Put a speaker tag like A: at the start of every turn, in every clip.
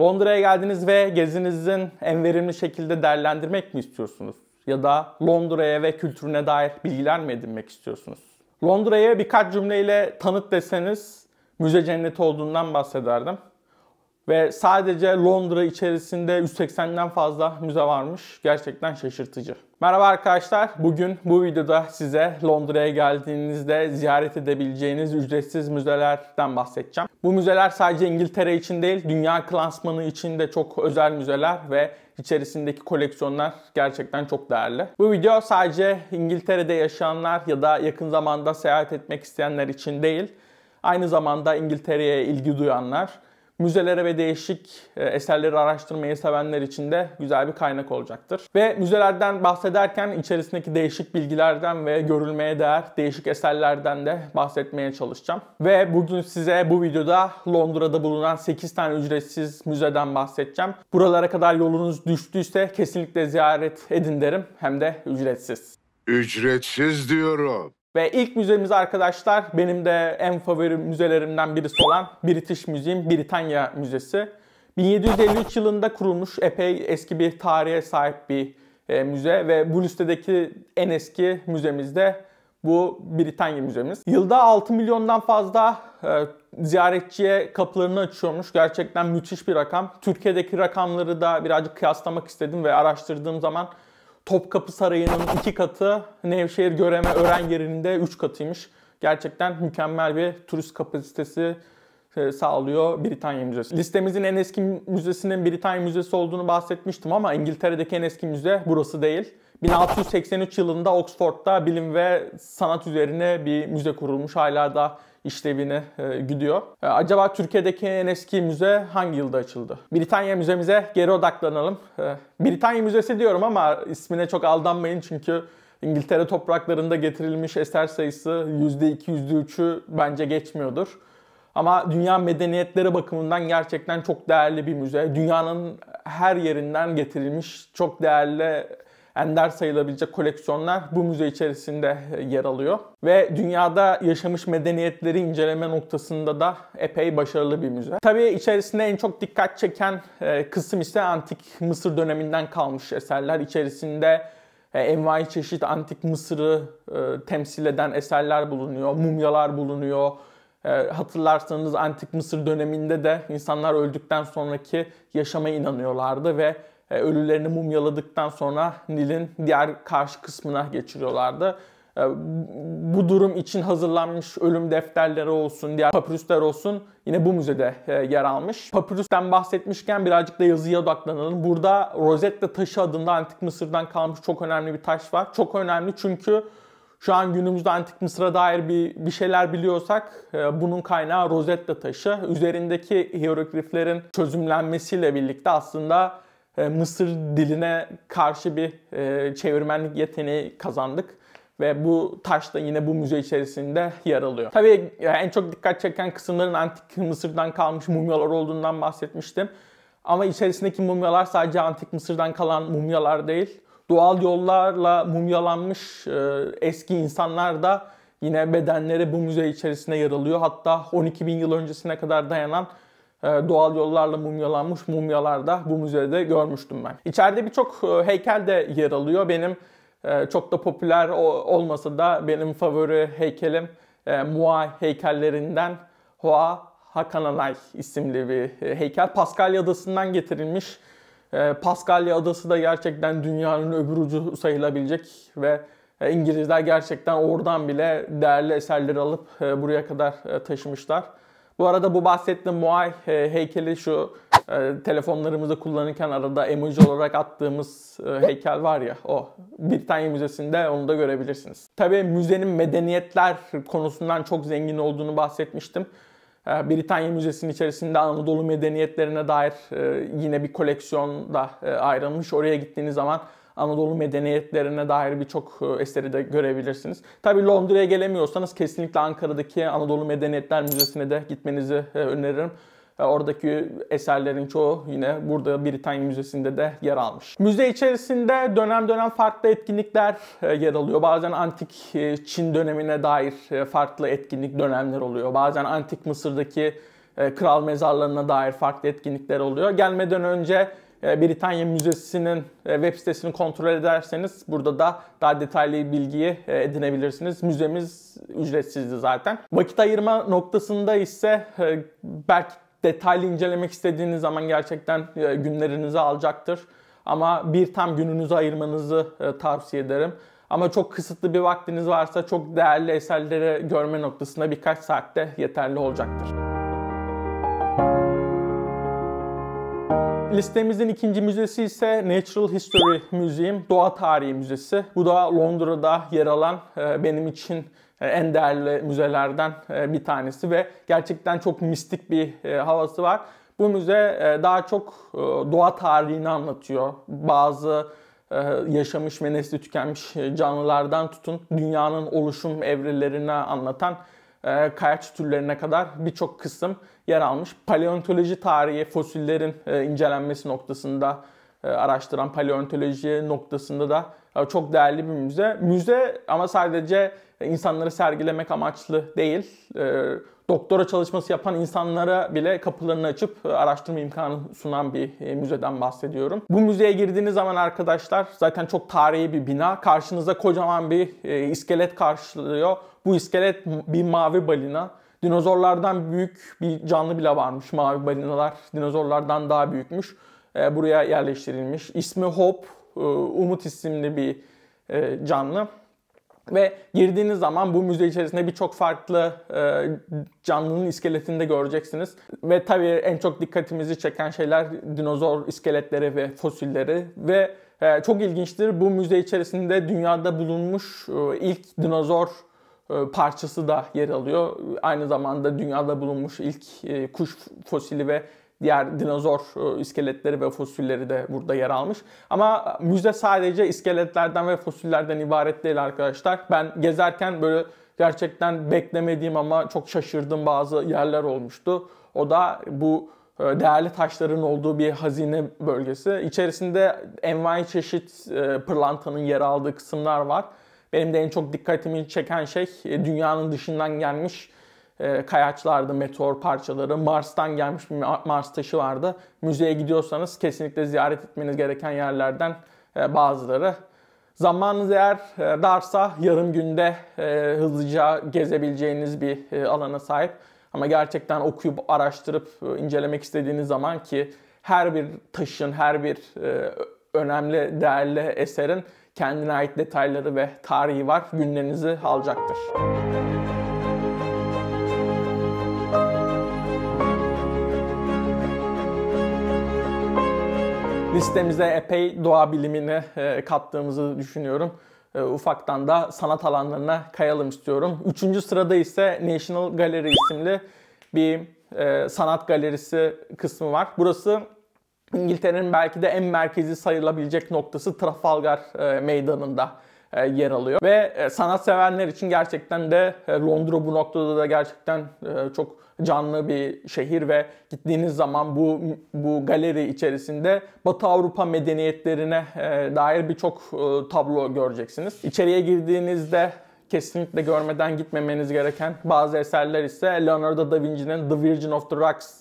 A: Londra'ya geldiniz ve gezinizin en verimli şekilde değerlendirmek mi istiyorsunuz? Ya da Londra'ya ve kültürüne dair bilgiler mi edinmek istiyorsunuz? Londra'ya birkaç cümleyle tanıt deseniz müze cenneti olduğundan bahsederdim. Ve sadece Londra içerisinde 180'den fazla müze varmış. Gerçekten şaşırtıcı. Merhaba arkadaşlar. Bugün bu videoda size Londra'ya geldiğinizde ziyaret edebileceğiniz ücretsiz müzelerden bahsedeceğim. Bu müzeler sadece İngiltere için değil, dünya klasmanı için de çok özel müzeler ve içerisindeki koleksiyonlar gerçekten çok değerli. Bu video sadece İngiltere'de yaşayanlar ya da yakın zamanda seyahat etmek isteyenler için değil, aynı zamanda İngiltere'ye ilgi duyanlar müzelere ve değişik e, eserleri araştırmayı sevenler için de güzel bir kaynak olacaktır. Ve müzelerden bahsederken içerisindeki değişik bilgilerden ve görülmeye değer değişik eserlerden de bahsetmeye çalışacağım. Ve bugün size bu videoda Londra'da bulunan 8 tane ücretsiz müzeden bahsedeceğim. Buralara kadar yolunuz düştüyse kesinlikle ziyaret edin derim hem de ücretsiz. Ücretsiz diyorum. Ve ilk müzemiz arkadaşlar benim de en favori müzelerimden birisi olan British Museum Britanya Müzesi. 1753 yılında kurulmuş epey eski bir tarihe sahip bir e, müze ve bu listedeki en eski müzemizde bu Britanya Müzemiz. Yılda 6 milyondan fazla e, ziyaretçiye kapılarını açıyormuş. Gerçekten müthiş bir rakam. Türkiye'deki rakamları da birazcık kıyaslamak istedim ve araştırdığım zaman Topkapı Sarayı'nın iki katı, Nevşehir Göreme Ören yerinde üç katıymış. Gerçekten mükemmel bir turist kapasitesi e, sağlıyor Britanya Müzesi. Listemizin en eski müzesinin Britanya Müzesi olduğunu bahsetmiştim ama İngiltere'deki en eski müze burası değil. 1683 yılında Oxford'da bilim ve sanat üzerine bir müze kurulmuş. Hala da işlevini e, gidiyor. E, acaba Türkiye'deki en eski müze hangi yılda açıldı? Britanya müzemize geri odaklanalım. E, Britanya müzesi diyorum ama ismine çok aldanmayın çünkü İngiltere topraklarında getirilmiş eser sayısı %2, %3'ü bence geçmiyordur. Ama dünya medeniyetleri bakımından gerçekten çok değerli bir müze. Dünyanın her yerinden getirilmiş çok değerli ender sayılabilecek koleksiyonlar bu müze içerisinde e, yer alıyor. Ve dünyada yaşamış medeniyetleri inceleme noktasında da epey başarılı bir müze. Tabii içerisinde en çok dikkat çeken e, kısım ise antik Mısır döneminden kalmış eserler. İçerisinde e, envai çeşit antik Mısır'ı temsil eden eserler bulunuyor, mumyalar bulunuyor, hatırlarsanız antik Mısır döneminde de insanlar öldükten sonraki yaşama inanıyorlardı ve e, ölülerini mumyaladıktan sonra Nil'in diğer karşı kısmına geçiriyorlardı. E, bu durum için hazırlanmış ölüm defterleri olsun, diğer papirüsler olsun yine bu müzede e, yer almış. Papirüsten bahsetmişken birazcık da yazıya odaklanalım. Burada Rosetta taşı adında Antik Mısır'dan kalmış çok önemli bir taş var. Çok önemli çünkü şu an günümüzde Antik Mısır'a dair bir, bir şeyler biliyorsak bunun kaynağı Rosetta taşı. Üzerindeki hierogliflerin çözümlenmesiyle birlikte aslında e, Mısır diline karşı bir e, çevirmenlik yeteneği kazandık ve bu taş da yine bu müze içerisinde yer alıyor. Tabii e, en çok dikkat çeken kısımların antik Mısır'dan kalmış mumyalar olduğundan bahsetmiştim. Ama içerisindeki mumyalar sadece antik Mısır'dan kalan mumyalar değil. Doğal yollarla mumyalanmış e, eski insanlar da yine bedenleri bu müze içerisinde yer alıyor. Hatta 12 bin yıl öncesine kadar dayanan ee, doğal yollarla mumyalanmış mumyalar da bu müzede görmüştüm ben. İçeride birçok e, heykel de yer alıyor. Benim e, çok da popüler olmasa da benim favori heykelim e, Muay heykellerinden Hoa Hakananay isimli bir heykel. Paskalya Adası'ndan getirilmiş. Paskalya Adası da gerçekten dünyanın öbür ucu sayılabilecek ve İngilizler gerçekten oradan bile değerli eserleri alıp buraya kadar taşımışlar. Bu arada bu bahsettiğim Moai e, heykeli şu e, telefonlarımızı kullanırken arada emoji olarak attığımız e, heykel var ya o. Britanya Müzesi'nde onu da görebilirsiniz. Tabii müzenin medeniyetler konusundan çok zengin olduğunu bahsetmiştim. E, Britanya Müzesi'nin içerisinde Anadolu medeniyetlerine dair e, yine bir koleksiyon da e, ayrılmış. Oraya gittiğiniz zaman Anadolu medeniyetlerine dair birçok e, eseri de görebilirsiniz. Tabii Londra'ya gelemiyorsanız kesinlikle Ankara'daki Anadolu Medeniyetler Müzesi'ne de gitmenizi e, öneririm. E, oradaki eserlerin çoğu yine burada Britanya Müzesi'nde de yer almış. Müze içerisinde dönem dönem farklı etkinlikler yer alıyor. Bazen antik Çin dönemine dair farklı etkinlik dönemler oluyor. Bazen antik Mısır'daki kral mezarlarına dair farklı etkinlikler oluyor. Gelmeden önce e, Britanya Müzesi'nin e, web sitesini kontrol ederseniz burada da daha detaylı bilgiyi e, edinebilirsiniz. Müzemiz ücretsizdi zaten. Vakit ayırma noktasında ise belki detaylı incelemek istediğiniz zaman gerçekten günlerinizi alacaktır. Ama bir tam gününüzü ayırmanızı tavsiye ederim. Ama çok kısıtlı bir vaktiniz varsa çok değerli eserleri görme noktasında birkaç saatte yeterli olacaktır. Listemizin ikinci müzesi ise Natural History Museum, Doğa Tarihi Müzesi. Bu da Londra'da yer alan e, benim için e, en değerli müzelerden e, bir tanesi ve gerçekten çok mistik bir havası var. Bu müze daha çok doğa tarihini anlatıyor. Bazı yaşamış ve nesli tükenmiş canlılardan tutun dünyanın oluşum evrelerine anlatan e, kayaç türlerine kadar birçok kısım yer almış. Paleontoloji tarihi fosillerin e, incelenmesi noktasında e, araştıran paleontoloji noktasında da e, çok değerli bir müze. Müze ama sadece insanları sergilemek amaçlı değil. doktora çalışması yapan insanlara bile kapılarını açıp araştırma imkanı sunan bir müzeden bahsediyorum. Bu müzeye girdiğiniz zaman arkadaşlar zaten çok tarihi bir bina. Karşınıza kocaman bir iskelet karşılıyor. Bu iskelet bir mavi balina. Dinozorlardan büyük bir canlı bile varmış. Mavi balinalar dinozorlardan daha büyükmüş. E, buraya yerleştirilmiş. İsmi Hop, e, Umut isimli bir e, canlı. Ve girdiğiniz zaman bu müze içerisinde birçok farklı e, canlının iskeletini de göreceksiniz. Ve tabii en çok dikkatimizi çeken şeyler dinozor iskeletleri ve fosilleri. Ve e, çok ilginçtir bu müze içerisinde dünyada bulunmuş e, ilk dinozor e, parçası da yer alıyor. Aynı zamanda dünyada bulunmuş ilk e, kuş fosili ve diğer dinozor e, iskeletleri ve fosilleri de burada yer almış. Ama müze sadece iskeletlerden ve fosillerden ibaret değil arkadaşlar. Ben gezerken böyle gerçekten beklemediğim ama çok şaşırdığım bazı yerler olmuştu. O da bu değerli taşların olduğu bir hazine bölgesi. İçerisinde envai çeşit pırlantanın yer aldığı kısımlar var. Benim de en çok dikkatimi çeken şey e, dünyanın dışından gelmiş e, kayaçlardı, meteor parçaları, Mars'tan gelmiş bir Mars taşı vardı. Müzeye gidiyorsanız kesinlikle ziyaret etmeniz gereken yerlerden e, bazıları. Zamanınız eğer darsa yarım günde hızlıca gezebileceğiniz bir alana sahip. Ama gerçekten okuyup, araştırıp, incelemek istediğiniz zaman ki her bir taşın, her bir önemli, değerli eserin kendine ait detayları ve tarihi var. Günlerinizi alacaktır. Listemize epey doğa bilimini e, kattığımızı düşünüyorum e, ufaktan da sanat alanlarına kayalım istiyorum. Üçüncü sırada ise National Gallery isimli bir e, sanat galerisi kısmı var. Burası İngiltere'nin belki de en merkezi sayılabilecek noktası Trafalgar e, Meydanı'nda e, yer alıyor. Ve e, sanat sevenler için gerçekten de Londra bu noktada da gerçekten çok canlı bir şehir ve gittiğiniz zaman bu bu galeri içerisinde Batı Avrupa medeniyetlerine dair birçok tablo göreceksiniz. İçeriye girdiğinizde kesinlikle görmeden gitmemeniz gereken bazı eserler ise Leonardo da Vinci'nin The Virgin of the Rocks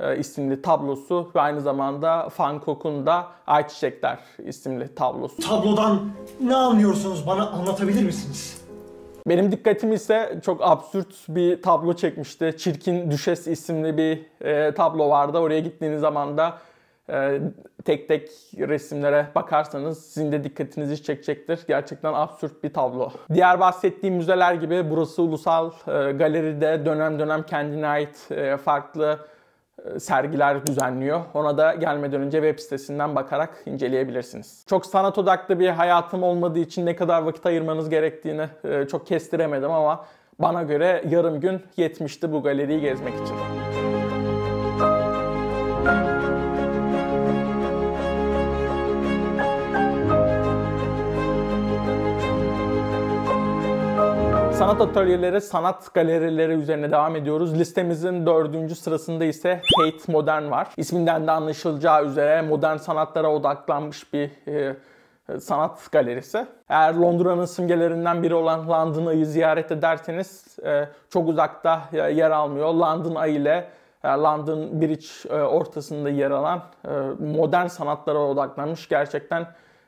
A: e, isimli tablosu ve aynı zamanda Fancock'un da Ayçiçekler isimli tablosu. Tablodan ne anlıyorsunuz bana anlatabilir misiniz? Benim dikkatim ise çok absürt bir tablo çekmişti. Çirkin Düşes isimli bir e, tablo vardı. Oraya gittiğiniz zaman da e, tek tek resimlere bakarsanız sizin de dikkatinizi çekecektir. Gerçekten absürt bir tablo. Diğer bahsettiğim müzeler gibi burası ulusal e, galeride dönem dönem kendine ait e, farklı e, sergiler düzenliyor. Ona da gelmeden önce web sitesinden bakarak inceleyebilirsiniz. Çok sanat odaklı bir hayatım olmadığı için ne kadar vakit ayırmanız gerektiğini e, çok kestiremedim ama bana göre yarım gün yetmişti bu galeriyi gezmek için. Sanat atölyeleri, sanat galerileri üzerine devam ediyoruz. Listemizin dördüncü sırasında ise Tate Modern var. İsminden de anlaşılacağı üzere modern sanatlara odaklanmış bir e, e sanat galerisi. Eğer Londra'nın simgelerinden biri olan London Eye'yi ziyaret ederseniz e, çok uzakta yer almıyor. London Eye ile e, London Bridge e, ortasında yer alan modern sanatlara odaklanmış gerçekten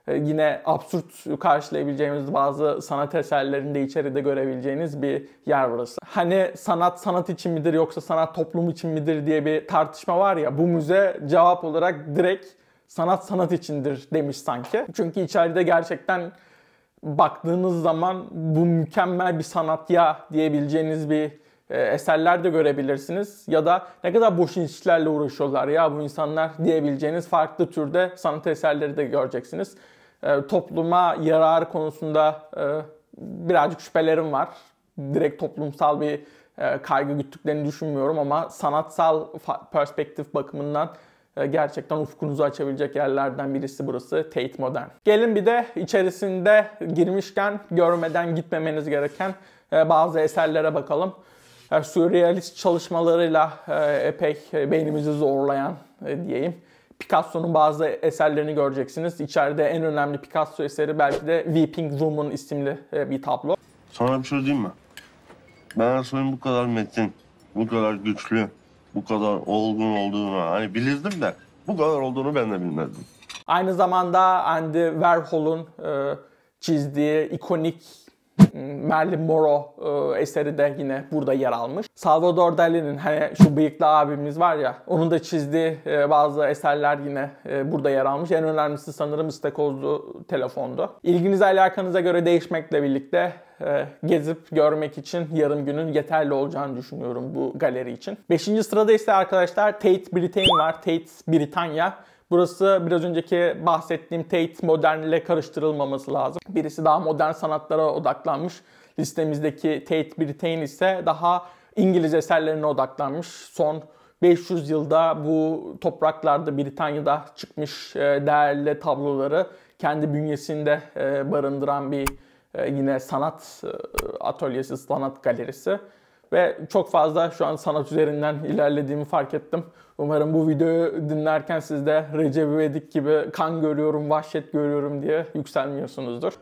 A: ee, yine absürt karşılayabileceğimiz bazı sanat eserlerinde içeride görebileceğiniz bir yer burası. Hani sanat sanat için midir yoksa sanat toplum için midir diye bir tartışma var ya bu müze cevap olarak direkt sanat sanat içindir demiş sanki. Çünkü içeride gerçekten baktığınız zaman bu mükemmel bir sanat ya diyebileceğiniz bir e, eserler de görebilirsiniz. Ya da ne kadar boş işlerle uğraşıyorlar ya bu insanlar diyebileceğiniz farklı türde sanat eserleri de göreceksiniz. E, topluma yarar konusunda e, birazcık şüphelerim var. Direkt toplumsal bir e, kaygı güttüklerini düşünmüyorum ama sanatsal perspektif bakımından gerçekten ufkunuzu açabilecek yerlerden birisi burası Tate Modern. Gelin bir de içerisinde girmişken görmeden gitmemeniz gereken bazı eserlere bakalım. Sürrealist çalışmalarıyla epey beynimizi zorlayan diyeyim Picasso'nun bazı eserlerini göreceksiniz. İçeride en önemli Picasso eseri belki de Weeping Woman isimli e, bir tablo. Sana bir şey diyeyim mi? Ben senin bu kadar metin, bu kadar güçlü, bu kadar olgun olduğunu hani bilirdim de bu kadar olduğunu ben de bilmezdim. Aynı zamanda Andy Warhol'un e, çizdiği ikonik Marilyn Monroe eseri de yine burada yer almış. Salvador Dali'nin hani şu bıyıklı abimiz var ya onun da çizdiği e, bazı eserler yine e, burada yer almış. En önemlisi sanırım istakozlu telefondu. İlginize alakanıza göre değişmekle birlikte e, gezip görmek için yarım günün yeterli olacağını düşünüyorum bu galeri için. Beşinci sırada ise arkadaşlar Tate Britain var. Tate Britanya. Burası biraz önceki bahsettiğim Tate Modern ile karıştırılmaması lazım. Birisi daha modern sanatlara odaklanmış. Listemizdeki Tate Britain ise daha İngiliz eserlerine odaklanmış. Son 500 yılda bu topraklarda Britanya'da çıkmış e, değerli tabloları kendi bünyesinde e, barındıran bir e, yine sanat atölyesi, sanat galerisi. Ve çok fazla şu an sanat üzerinden ilerlediğimi fark ettim. Umarım bu videoyu dinlerken siz de Recep İvedik gibi kan görüyorum, vahşet görüyorum diye yükselmiyorsunuzdur.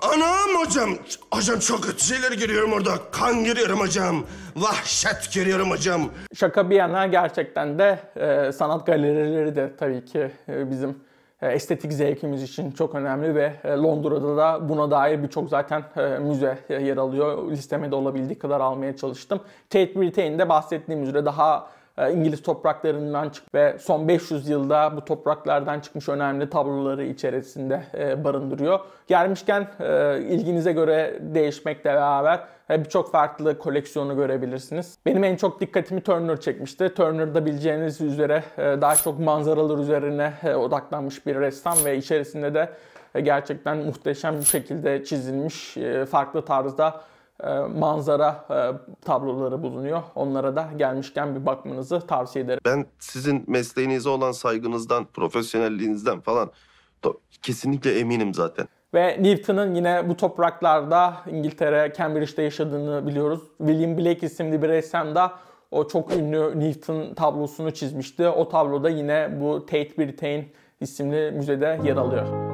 A: Anam hocam, hocam çok kötü şeyler görüyorum orada. Kan görüyorum hocam, vahşet görüyorum hocam. Şaka bir yana gerçekten de e, sanat galerileri de tabii ki e, bizim e, estetik zevkimiz için çok önemli ve e, Londra'da da buna dair birçok zaten e, müze yer alıyor. Listeme de olabildiği kadar almaya çalıştım. Tate Britain'de bahsettiğim üzere daha ee, İngiliz topraklarından çık ve son 500 yılda bu topraklardan çıkmış önemli tabloları içerisinde e, barındırıyor. Gelmişken e, ilginize göre değişmekle beraber e, birçok farklı koleksiyonu görebilirsiniz. Benim en çok dikkatimi Turner çekmişti. Turner'da bileceğiniz üzere daha çok manzaralar üzerine odaklanmış bir ressam ve içerisinde de gerçekten muhteşem bir şekilde çizilmiş farklı tarzda e, manzara e, tabloları bulunuyor. Onlara da gelmişken bir bakmanızı tavsiye ederim. Ben sizin mesleğinize olan saygınızdan, profesyonelliğinizden falan kesinlikle eminim zaten. Ve Newton'ın yine bu topraklarda İngiltere, Cambridge'de yaşadığını biliyoruz. William Blake isimli bir ressam da o çok ünlü Newton tablosunu çizmişti. O tabloda yine bu Tate Britain isimli müzede yer alıyor.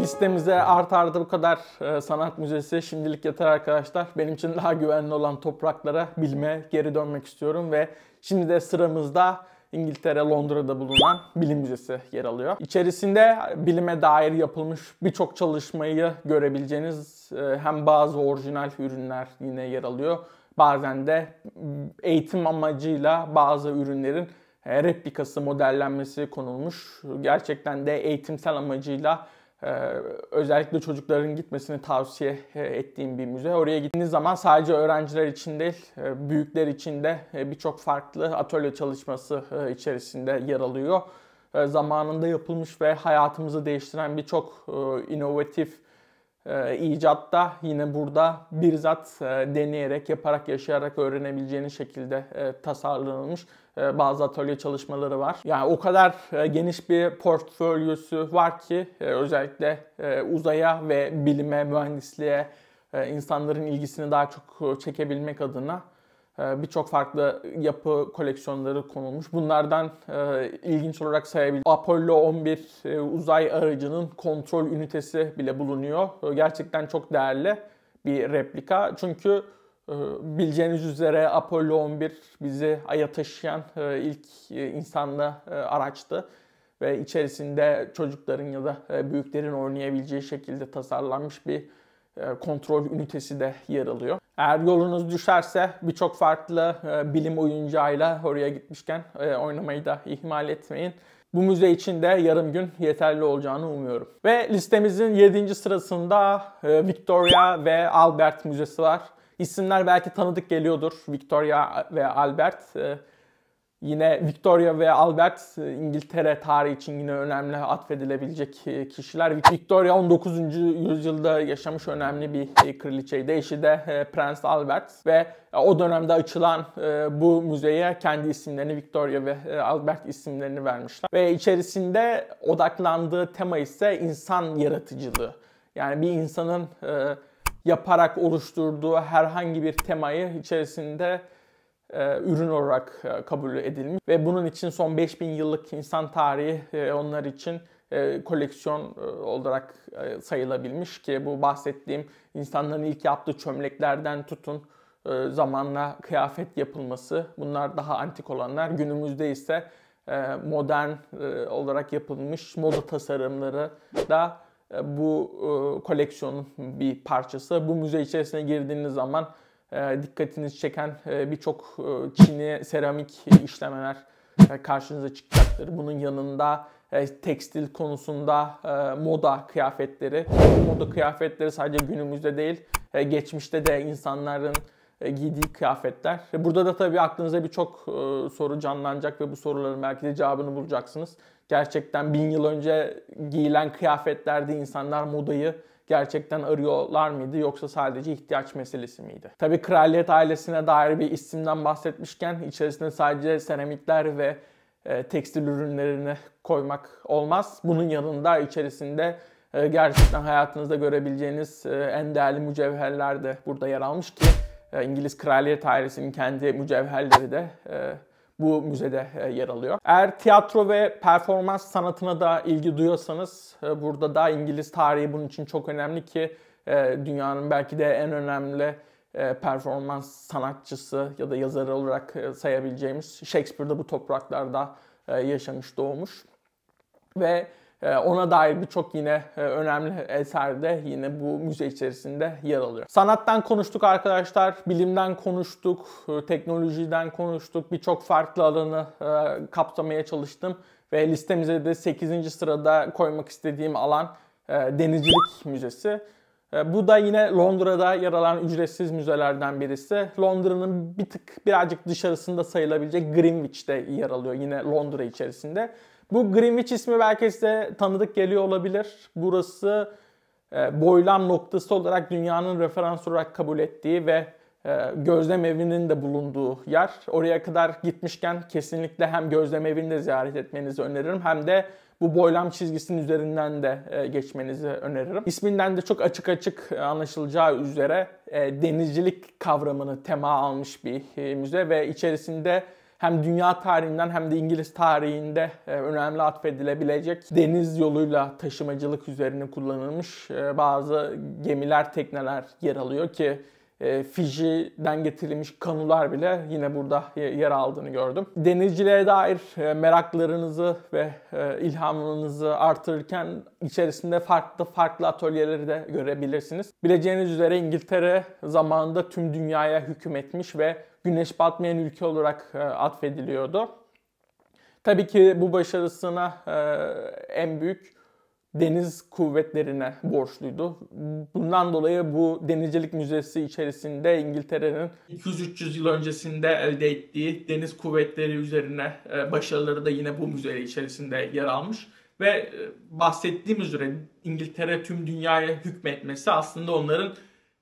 A: listemize art arda bu kadar e, sanat müzesi şimdilik yeter arkadaşlar. Benim için daha güvenli olan topraklara bilme geri dönmek istiyorum ve şimdi de sıramızda İngiltere Londra'da bulunan bilim müzesi yer alıyor. İçerisinde bilime dair yapılmış birçok çalışmayı görebileceğiniz e, hem bazı orijinal ürünler yine yer alıyor. Bazen de eğitim amacıyla bazı ürünlerin e, replikası, modellenmesi konulmuş. Gerçekten de eğitimsel amacıyla ee, özellikle çocukların gitmesini tavsiye e, ettiğim bir müze. Oraya gittiğiniz zaman sadece öğrenciler için değil, e, büyükler için de e, birçok farklı atölye çalışması içerisinde yer alıyor. zamanında yapılmış ve hayatımızı değiştiren birçok e, inovatif icat da yine burada bizzat e, deneyerek, yaparak, yaşayarak öğrenebileceğiniz şekilde tasarlanılmış ee, bazı atölye çalışmaları var. Yani o kadar e, geniş bir portföyüsü var ki e, özellikle e, uzaya ve bilime, mühendisliğe insanların ilgisini daha çok çekebilmek adına birçok farklı yapı koleksiyonları konulmuş. Bunlardan ilginç olarak sayabilirim. Apollo 11 uzay aracının kontrol ünitesi bile bulunuyor. Gerçekten çok değerli bir replika. Çünkü ee, Bileceğiniz üzere Apollo 11 bizi Ay'a taşıyan e, ilk e, insanlı e, araçtı ve içerisinde çocukların ya da büyüklerin oynayabileceği şekilde tasarlanmış bir kontrol ünitesi de yer alıyor. Eğer yolunuz düşerse birçok farklı bilim oyuncağıyla oraya gitmişken oynamayı da ihmal etmeyin. Bu müze için de yarım gün yeterli olacağını umuyorum. Ve listemizin 7. sırasında Victoria ve Albert Müzesi var. İsimler belki tanıdık geliyordur. Victoria ve Albert. Ee, yine Victoria ve Albert e, İngiltere tarihi için yine önemli atfedilebilecek e, kişiler. Victoria 19. yüzyılda yaşamış önemli bir e, kraliçeydi. Eşi de Prens Albert ve o dönemde açılan bu müzeye kendi isimlerini Victoria ve Albert isimlerini vermişler. Ve içerisinde odaklandığı tema ise insan yaratıcılığı. Yani bir insanın yaparak oluşturduğu herhangi bir temayı içerisinde e, ürün olarak e, kabul edilmiş ve bunun için son 5000 yıllık insan tarihi e, onlar için e, koleksiyon e, olarak e, sayılabilmiş ki bu bahsettiğim insanların ilk yaptığı çömleklerden tutun e, zamanla kıyafet yapılması bunlar daha antik olanlar günümüzde ise e, modern e, olarak yapılmış moda tasarımları da e, bu e, koleksiyonun bir parçası. Bu müze içerisine girdiğiniz zaman e, dikkatinizi çeken birçok Çin'i seramik işlemeler karşınıza çıkacaktır. Bunun yanında tekstil konusunda moda kıyafetleri. Moda kıyafetleri sadece günümüzde değil, geçmişte de insanların e, giydiği kıyafetler. E, burada da tabii aklınıza birçok e, soru canlanacak ve bu soruların belki de cevabını bulacaksınız. Gerçekten bin yıl önce giyilen kıyafetlerde insanlar modayı gerçekten arıyorlar mıydı yoksa sadece ihtiyaç meselesi miydi? Tabi kraliyet ailesine dair bir isimden bahsetmişken içerisinde sadece seramikler ve e, tekstil ürünlerini koymak olmaz. Bunun yanında içerisinde e, gerçekten hayatınızda görebileceğiniz e, en değerli mücevherler de burada yer almış ki e, İngiliz Kraliyet ailesinin kendi mücevherleri de e, bu müzede e, yer alıyor. Eğer tiyatro ve performans sanatına da ilgi duyuyorsanız burada da İngiliz tarihi bunun için çok önemli ki dünyanın belki de en önemli performans sanatçısı ya da yazarı olarak sayabileceğimiz Shakespeare de bu topraklarda yaşamış, doğmuş. Ve ee, ona dair birçok yine e, önemli eser de yine bu müze içerisinde yer alıyor. Sanattan konuştuk arkadaşlar, bilimden konuştuk, e, teknolojiden konuştuk, birçok farklı alanı e, kapsamaya çalıştım. Ve listemize de 8. sırada koymak istediğim alan Denizcilik Müzesi. Bu da yine Londra'da yer alan ücretsiz müzelerden birisi. Londra'nın bir tık birazcık dışarısında sayılabilecek Greenwich'te yer alıyor yine Londra içerisinde. Bu Greenwich ismi belki size tanıdık geliyor olabilir. Burası e, boylam noktası olarak dünyanın referans olarak kabul ettiği ve e, gözlem evinin de bulunduğu yer. Oraya kadar gitmişken kesinlikle hem gözlem evini de ziyaret etmenizi öneririm hem de bu boylam çizgisinin üzerinden de e, geçmenizi öneririm. İsminden de çok açık açık anlaşılacağı üzere denizcilik kavramını tema almış bir müze ve içerisinde hem dünya tarihinden hem de İngiliz tarihinde e, önemli atfedilebilecek deniz yoluyla taşımacılık üzerine kullanılmış e, bazı gemiler, tekneler yer alıyor ki e, Fiji'den getirilmiş kanular bile yine burada yer aldığını gördüm. Denizciliğe dair e, meraklarınızı ve e, ilhamınızı artırırken içerisinde farklı farklı atölyeleri de görebilirsiniz. Bileceğiniz üzere İngiltere zamanında tüm dünyaya hükmetmiş ve güneş batmayan ülke olarak e, atfediliyordu. Tabii ki bu başarısına en büyük deniz kuvvetlerine borçluydu. Bundan dolayı bu denizcilik müzesi içerisinde İngiltere'nin 200-300 yıl öncesinde elde ettiği deniz kuvvetleri üzerine e, başarıları da yine bu müze içerisinde yer almış. Ve e, bahsettiğim üzere İngiltere tüm dünyaya hükmetmesi aslında onların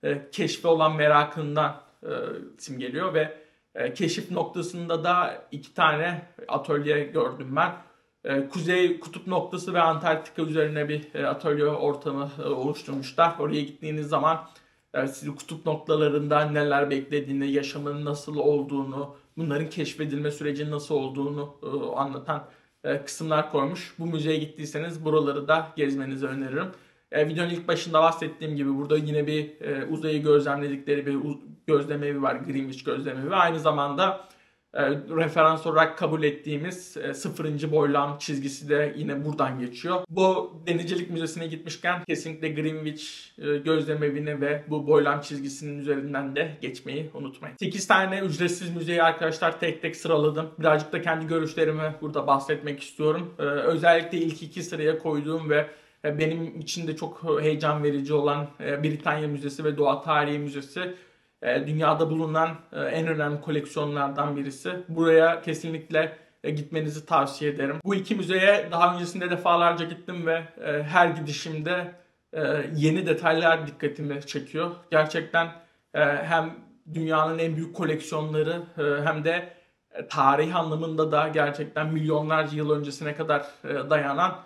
A: e, keşfe olan merakından simgeliyor ve keşif noktasında da iki tane atölye gördüm ben e, Kuzey Kutup Noktası ve Antarktika üzerine bir e, atölye ortamı e, oluşturmuşlar. Oraya gittiğiniz zaman sizi kutup noktalarından neler beklediğini, yaşamın nasıl olduğunu, bunların keşfedilme sürecinin nasıl olduğunu anlatan kısımlar koymuş. Bu müzeye gittiyseniz buraları da gezmenizi öneririm. Videonun ilk başında bahsettiğim gibi burada yine bir uzayı gözlemledikleri bir gözlem var, Greenwich gözlem evi. Aynı zamanda e, referans olarak kabul ettiğimiz e, sıfırıncı boylam çizgisi de yine buradan geçiyor. Bu Denizcilik Müzesi'ne gitmişken kesinlikle Greenwich e, gözlemevini ve bu boylam çizgisinin üzerinden de geçmeyi unutmayın. 8 tane ücretsiz müzeyi arkadaşlar tek tek sıraladım. Birazcık da kendi görüşlerimi burada bahsetmek istiyorum. E, özellikle ilk iki sıraya koyduğum ve e, benim için de çok heyecan verici olan Britanya Müzesi ve Doğa Tarihi Müzesi e, dünyada bulunan e, en önemli koleksiyonlardan birisi. Buraya kesinlikle e, gitmenizi tavsiye ederim. Bu iki müzeye daha öncesinde defalarca gittim ve her gidişimde yeni detaylar dikkatimi çekiyor. Gerçekten hem dünyanın en büyük koleksiyonları hem de tarih anlamında da gerçekten milyonlarca yıl öncesine kadar dayanan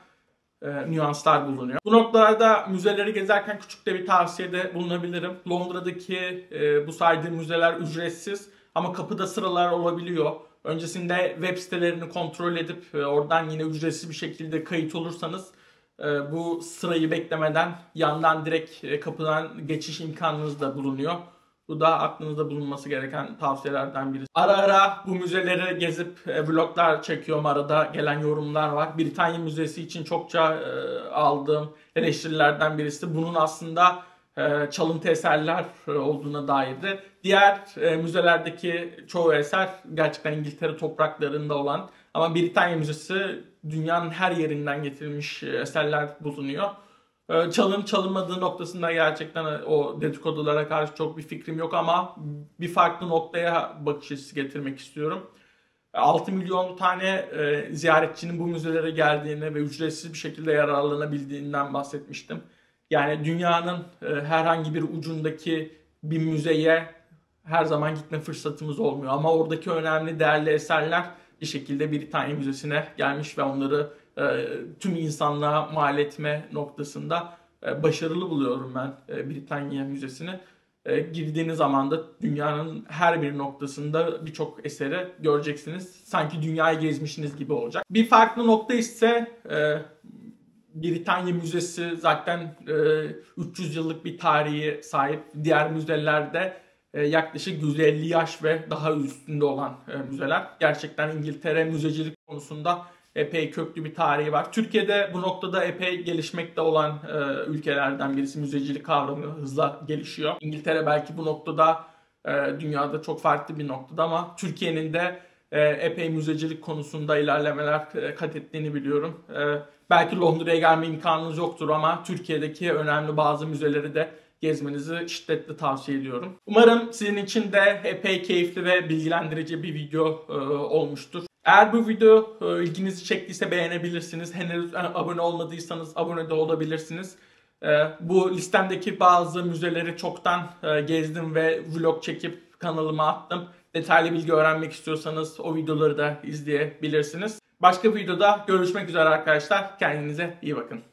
A: e, nüanslar bulunuyor. Bu noktalarda müzeleri gezerken küçük de bir tavsiyede bulunabilirim. Londra'daki e, bu saydığım müzeler ücretsiz ama kapıda sıralar olabiliyor. Öncesinde web sitelerini kontrol edip e, oradan yine ücretsiz bir şekilde kayıt olursanız e, bu sırayı beklemeden yandan direkt e, kapıdan geçiş imkanınız da bulunuyor. Bu da aklınızda bulunması gereken tavsiyelerden birisi. Ara ara bu müzeleri gezip e, vloglar çekiyorum arada gelen yorumlar var. Britanya Müzesi için çokça e, aldığım eleştirilerden birisi. Bunun aslında e, çalıntı eserler e, olduğuna dairdi. Diğer e, müzelerdeki çoğu eser gerçekten İngiltere topraklarında olan ama Britanya Müzesi dünyanın her yerinden getirilmiş e, eserler bulunuyor. Ee, çalın çalınmadığı noktasında gerçekten e, o dedikodulara karşı çok bir fikrim yok ama bir farklı noktaya bakış açısı getirmek istiyorum. 6 e, milyon tane e, ziyaretçinin bu müzelere geldiğini ve ücretsiz bir şekilde yararlanabildiğinden bahsetmiştim. Yani dünyanın herhangi bir ucundaki bir müzeye her zaman gitme fırsatımız olmuyor. Ama oradaki önemli değerli eserler bir şekilde Britanya Müzesi'ne gelmiş ve onları e, tüm insanlığa mal etme noktasında e, başarılı buluyorum ben e, Britanya Müzesi'ni. Girdiğiniz zaman da dünyanın her bir noktasında birçok eseri göreceksiniz. Sanki dünyayı gezmişsiniz gibi olacak. Bir farklı nokta ise Britanya Müzesi zaten 300 yıllık bir tarihi sahip. Diğer müzelerde yaklaşık 150 yaş ve daha üstünde olan müzeler. Gerçekten İngiltere müzecilik konusunda epey köklü bir tarihi var. Türkiye'de bu noktada epey gelişmekte olan e, ülkelerden birisi. Müzecilik kavramı hızla gelişiyor. İngiltere belki bu noktada e, dünyada çok farklı bir noktada ama Türkiye'nin de e, epey müzecilik konusunda ilerlemeler e, kat ettiğini biliyorum. E, belki Londra'ya gelme imkanınız yoktur ama Türkiye'deki önemli bazı müzeleri de gezmenizi şiddetle tavsiye ediyorum. Umarım sizin için de epey keyifli ve bilgilendirici bir video e, olmuştur. Eğer bu video e, ilginizi çektiyse beğenebilirsiniz. Henüz e, abone olmadıysanız abone de olabilirsiniz. E, bu listemdeki bazı müzeleri çoktan gezdim ve vlog çekip kanalıma attım. Detaylı bilgi öğrenmek istiyorsanız o videoları da izleyebilirsiniz. Başka bir videoda görüşmek üzere arkadaşlar. Kendinize iyi bakın.